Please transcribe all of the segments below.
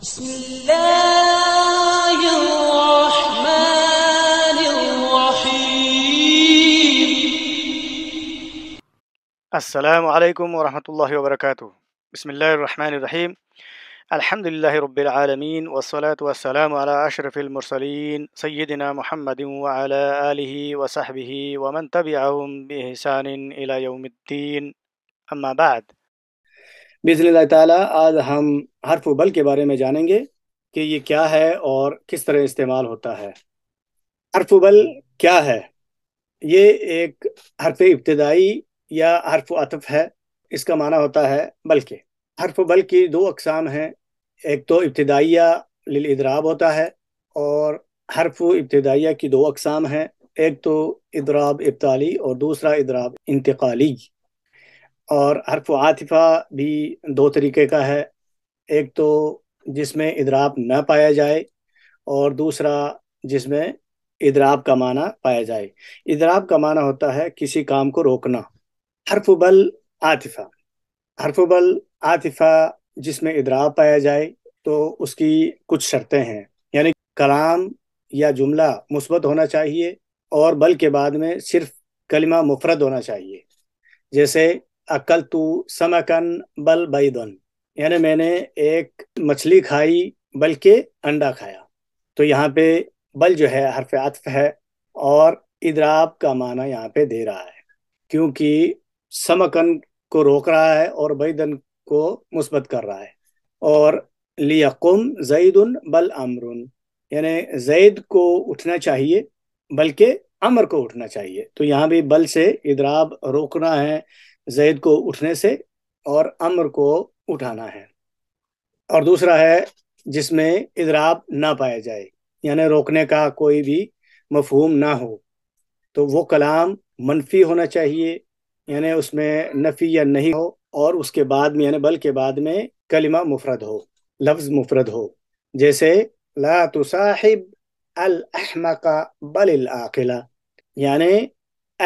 بسم الله الرحمن الرحيم السلام عليكم ورحمة الله وبركاته بسم الله الرحمن الرحيم الحمد لله رب العالمين والصلاة والسلام على أشرف المرسلين سيدنا محمد وعلى آله وصحبه ومن تبعهم بإحسان إلى يوم الدين أما بعد بزن اللہ تعالیٰ آج ہم حرف و بل کے بارے میں جانیں گے کہ یہ کیا ہے اور کس طرح استعمال ہوتا ہے حرف و بل کیا ہے یہ ایک حرف ابتدائی یا حرف و عطف ہے اس کا معنی ہوتا ہے بلکہ حرف بل کی دو اقسام ہیں ایک تو ابتدائیہ للادراب ہوتا ہے اور حرف و ابتدائیہ کی دو اقسام ہیں ایک تو ادراب ابتالی اور دوسرا ادراب انتقالی اور حرف عاطفہ بھی دو طریقے کا ہے ایک تو جس میں ادراب نہ پایا جائے اور دوسرا جس میں ادراب کا معنی پایا جائے ادراب کا معنی ہوتا ہے کسی کام کو روکنا حرف بل عاطفہ حرف بل عاطفہ جس میں ادراب پایا جائے تو اس کی کچھ شرطیں ہیں یعنی کلام یا جملہ مثبت ہونا چاہیے اور بل کے بعد میں صرف کلمہ مفرد ہونا چاہیے جیسے تو سمکن بل بیدن یعنی میں نے ایک مچھلی کھائی بلکہ انڈا کھایا تو یہاں پہ بل جو ہے حرف عطف ہے اور ادراب کا معنی یہاں پہ دے رہا ہے کیونکہ سمکن کو روک رہا ہے اور بیدن کو مثبت کر رہا ہے اور لیقم زید بل امرن یعنی زید کو اٹھنا چاہیے بلکہ امر کو اٹھنا چاہیے تو یہاں بھی بل سے ادراب روکنا ہے زید کو اٹھنے سے اور امر کو اٹھانا ہے اور دوسرا ہے جس میں ادراب نہ پایا جائے یعنی روکنے کا کوئی بھی مفہوم نہ ہو تو وہ کلام منفی ہونا چاہیے یعنی اس میں نفی یا نہیں ہو اور اس کے بعد میں یعنی بل کے بعد میں کلمہ مفرد ہو لفظ مفرد ہو جیسے لا تصاحب الاحمق بل یعنی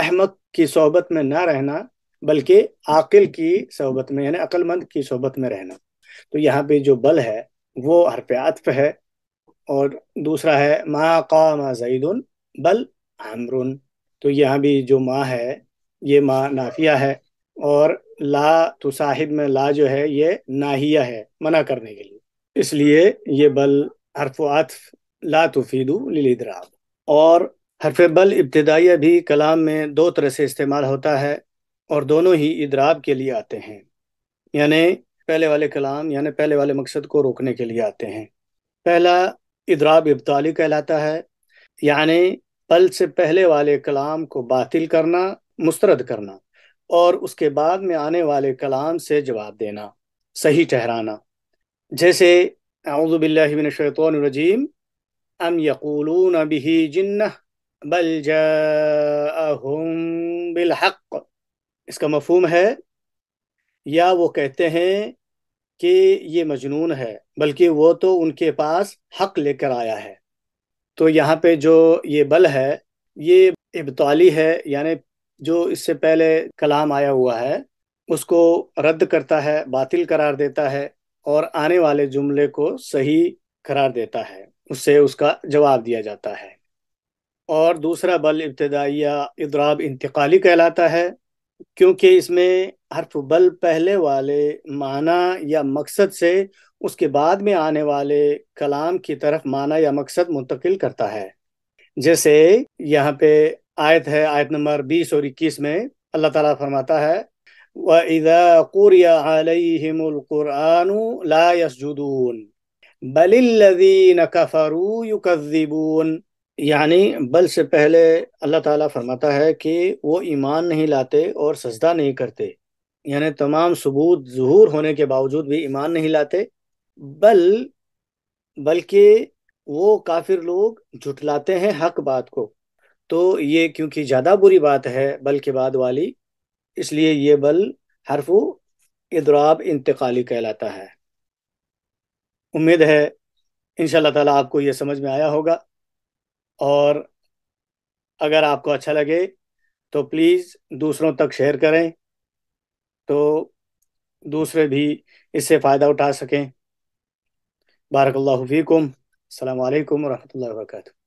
احمق کی صحبت میں نہ رہنا بلکہ عاقل کی صحبت میں یعنی عقل مند کی صحبت میں رہنا تو یہاں پہ جو بل ہے وہ حرف عطف ہے اور دوسرا ہے ما قام زید بل عمر تو یہاں بھی جو ماں ہے یہ ماں نافیہ ہے اور لا تو صاحب میں لا جو ہے یہ ناہیہ ہے منع کرنے کے لیے اس لیے یہ بل حرف و عطف لا تفیدو للادراب اور حرف بل ابتدائیہ بھی کلام میں دو طرح سے استعمال ہوتا ہے اور دونوں ہی ادراب کے لیے آتے ہیں یعنی پہلے والے کلام یعنی پہلے والے مقصد کو روکنے کے لیے آتے ہیں پہلا ادراب ابتالی کہلاتا ہے یعنی پل سے پہلے والے کلام کو باطل کرنا مسترد کرنا اور اس کے بعد میں آنے والے کلام سے جواب دینا صحیح ٹھہرانا جیسے اعوذ باللہ من الشیطان الرجیم ام یقولون جنہ بل بالحق اس کا مفہوم ہے یا وہ کہتے ہیں کہ یہ مجنون ہے بلکہ وہ تو ان کے پاس حق لے کر آیا ہے تو یہاں پہ جو یہ بل ہے یہ ابتالی ہے یعنی جو اس سے پہلے کلام آیا ہوا ہے اس کو رد کرتا ہے باطل قرار دیتا ہے اور آنے والے جملے کو صحیح قرار دیتا ہے اس سے اس کا جواب دیا جاتا ہے اور دوسرا بل ابتدائیہ ادراب انتقالی کہلاتا ہے کیونکہ اس میں حرف بل پہلے والے معنی یا مقصد سے اس کے بعد میں آنے والے کلام کی طرف معنی یا مقصد منتقل کرتا ہے جیسے یہاں پہ آیت ہے آیت نمبر بیس اور اکیس میں اللہ تعالیٰ فرماتا ہے وَإِذَا قُرِيَ عَلَيْهِمُ الْقُرْآنُ لَا يَسْجُدُونَ بَلِ الَّذِينَ كَفَرُوا يُكَذِّبُونَ یعنی بل سے پہلے اللہ تعالیٰ فرماتا ہے کہ وہ ایمان نہیں لاتے اور سجدہ نہیں کرتے یعنی تمام ثبوت ظہور ہونے کے باوجود بھی ایمان نہیں لاتے بل بلکہ وہ کافر لوگ جھٹلاتے ہیں حق بات کو تو یہ کیونکہ زیادہ بری بات ہے بل کے بعد والی اس لیے یہ بل حرف ادراب انتقالی کہلاتا ہے امید ہے ان شاء اللہ تعالیٰ آپ کو یہ سمجھ میں آیا ہوگا اور اگر آپ کو اچھا لگے تو پلیز دوسروں تک شیئر کریں تو دوسرے بھی اس سے فائدہ اٹھا سکیں بارک اللہ فیکم السلام علیکم ورحمۃ اللہ وبرکاتہ